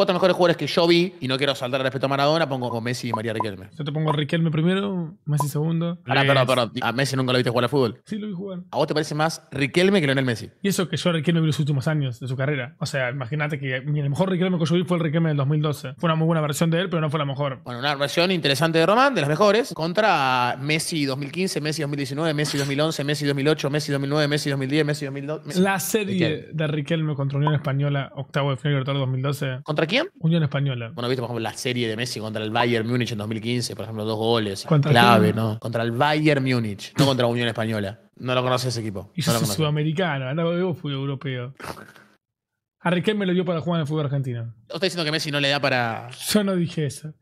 cuatro mejores jugadores que yo vi, y no quiero saltar respecto a Maradona, pongo con Messi y María Riquelme. Yo te pongo Riquelme primero, Messi segundo. Ahora, perdón, perdón. A Messi nunca lo viste jugar al fútbol. Sí, lo vi jugar. ¿A vos te parece más Riquelme que Lionel Messi? Y eso que yo a Riquelme vi los últimos años de su carrera. O sea, imagínate que el mejor Riquelme que yo vi fue el Riquelme del 2012. Fue una muy buena versión de él, pero no fue la mejor. Bueno, una versión interesante de Román, de las mejores, contra Messi 2015, Messi 2019, Messi 2011, Messi 2008, Messi 2009, Messi 2010, Messi 2012. La serie de Riquelme contra Unión Española, octavo de final de 2012. ¿Contra quién? Unión Española. Bueno, viste, por ejemplo, la serie de Messi contra el Bayern Múnich en 2015, por ejemplo, dos goles. clave, ¿no? Contra el Bayern Múnich, no contra Unión Española. No lo conoces ese equipo. Y no sudamericano, andaba fútbol europeo. A Riquelme me lo dio para jugar en el fútbol argentino. ¿O diciendo que Messi no le da para.? Yo no dije eso.